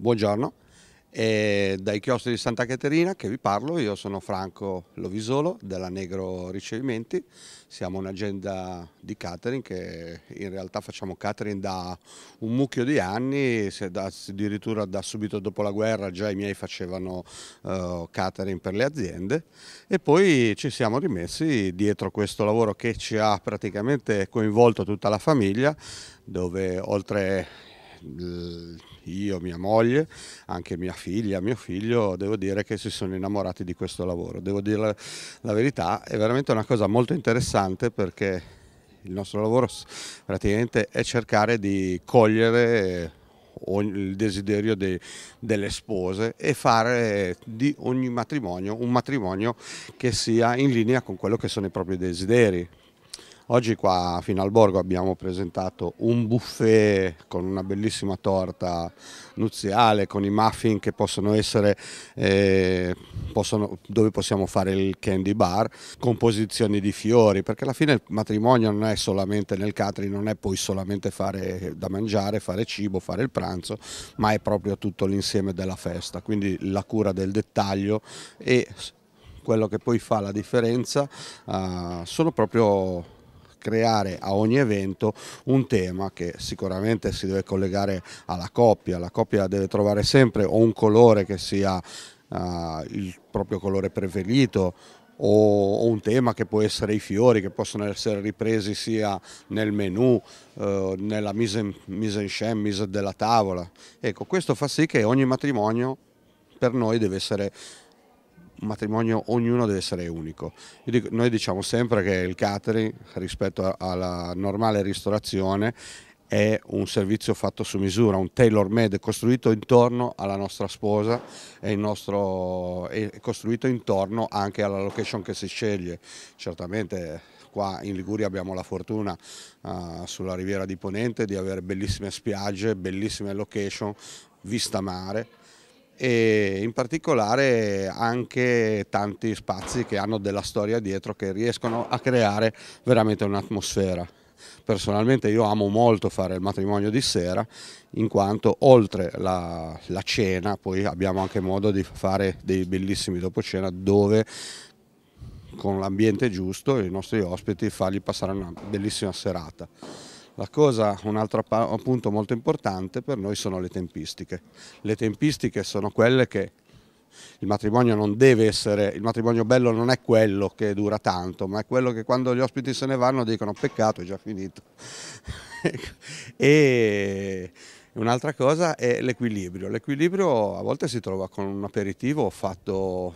Buongiorno, e dai chiostri di Santa Caterina che vi parlo, io sono Franco Lovisolo della Negro Ricevimenti, siamo un'agenda di catering che in realtà facciamo catering da un mucchio di anni, da, addirittura da subito dopo la guerra già i miei facevano uh, catering per le aziende e poi ci siamo rimessi dietro questo lavoro che ci ha praticamente coinvolto tutta la famiglia dove oltre io, mia moglie, anche mia figlia, mio figlio, devo dire che si sono innamorati di questo lavoro. Devo dire la, verità, è veramente una cosa molto interessante perché il nostro lavoro praticamente è cercare di cogliere il desiderio de, delle spose e fare di ogni matrimonio un matrimonio che sia in linea con quello che sono i propri desideri, Oggi qua fino al Borgo abbiamo presentato un buffet con una bellissima torta nuziale, con i muffin che possono essere, eh, possono, dove possiamo fare il candy bar, composizioni di fiori, perché alla fine il matrimonio non è solamente nel Catri, non è poi solamente fare da mangiare, fare cibo, fare il pranzo, ma è proprio tutto l'insieme della festa, quindi la cura del dettaglio e quello che poi fa la differenza uh, sono proprio creare a ogni evento un tema che sicuramente si deve collegare alla coppia, la coppia deve trovare sempre o un colore che sia uh, il proprio colore preferito o, un tema che può essere i fiori che possono essere ripresi sia nel menu, eh, nella mise, en, mise en scène, mise della tavola. Ecco, questo fa sì che ogni matrimonio per noi deve essere un matrimonio ognuno deve essere unico. Dico, noi diciamo sempre che il catering rispetto alla normale ristorazione è un servizio fatto su misura, un tailor made costruito intorno alla nostra sposa e nostro, è costruito intorno anche alla location che si sceglie. Certamente qua in Liguria abbiamo la fortuna uh, sulla riviera di Ponente di avere bellissime spiagge, bellissime location, vista mare e in particolare anche tanti spazi che hanno della storia dietro che riescono a creare veramente un'atmosfera. Personalmente io amo molto fare il matrimonio di sera in quanto oltre la, la cena poi abbiamo anche modo di fare dei bellissimi dopo cena dove con l'ambiente giusto i nostri ospiti fargli passare una bellissima serata. La cosa, un altro punto molto importante per noi sono le tempistiche. Le tempistiche sono quelle che il matrimonio non deve essere, il matrimonio bello non è quello che dura tanto, ma è quello che quando gli ospiti se ne vanno dicono peccato è già finito. e un'altra cosa è l'equilibrio. L'equilibrio a volte si trova con un aperitivo fatto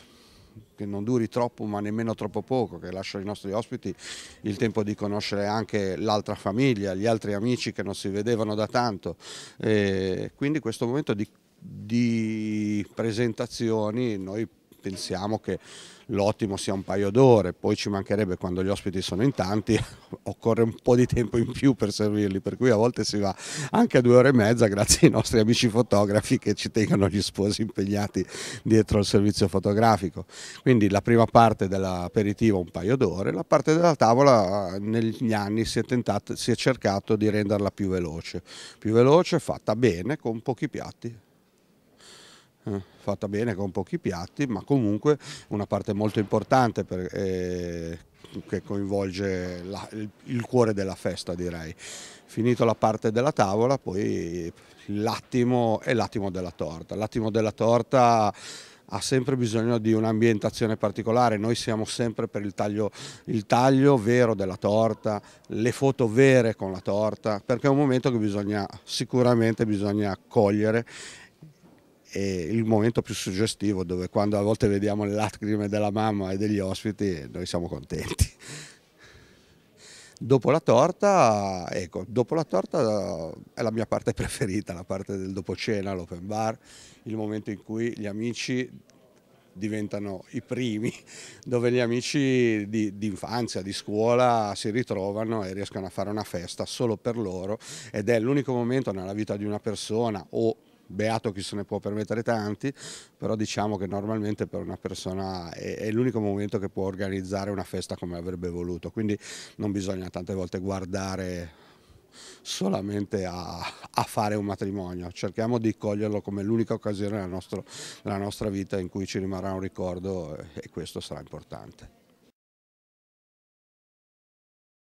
che non duri troppo ma nemmeno troppo poco, che lascia ai nostri ospiti il tempo di conoscere anche l'altra famiglia, gli altri amici che non si vedevano da tanto. E eh, quindi questo momento di, di presentazioni noi pensiamo che l'ottimo sia un paio d'ore, poi ci mancherebbe quando gli ospiti sono in tanti, occorre un po' di tempo in più per servirli, per cui a volte si va anche a due ore e mezza grazie ai nostri amici fotografi che ci tengono gli sposi impegnati dietro al servizio fotografico. Quindi la prima parte dell'aperitivo un paio d'ore, la parte della tavola eh, negli anni si è, tentato, si è cercato di renderla più veloce, più veloce, fatta bene, con pochi piatti. Eh, fatta bene con pochi piatti, ma comunque una parte molto importante per, eh, che coinvolge la, il, il, cuore della festa direi. Finito la parte della tavola, poi l'attimo è l'attimo della torta. L'attimo della torta ha sempre bisogno di un'ambientazione particolare, noi siamo sempre per il taglio, il taglio, vero della torta, le foto vere con la torta, perché è un momento che bisogna, sicuramente bisogna cogliere è il momento più suggestivo dove quando a volte vediamo le lacrime della mamma e degli ospiti noi siamo contenti. Dopo la torta, ecco, dopo la torta eh, è la mia parte preferita, la parte del dopo cena, l'open bar, il momento in cui gli amici diventano i primi, dove gli amici di, di infanzia, di scuola si ritrovano e riescono a fare una festa solo per loro ed è l'unico momento nella vita di una persona o beato chi se ne può permettere tanti, però diciamo che normalmente per una persona è, è l'unico momento che può organizzare una festa come avrebbe voluto, quindi non bisogna tante volte guardare solamente a, a, fare un matrimonio, cerchiamo di coglierlo come l'unica occasione della, nostro, nella nostra vita in cui ci rimarrà un ricordo e questo sarà importante.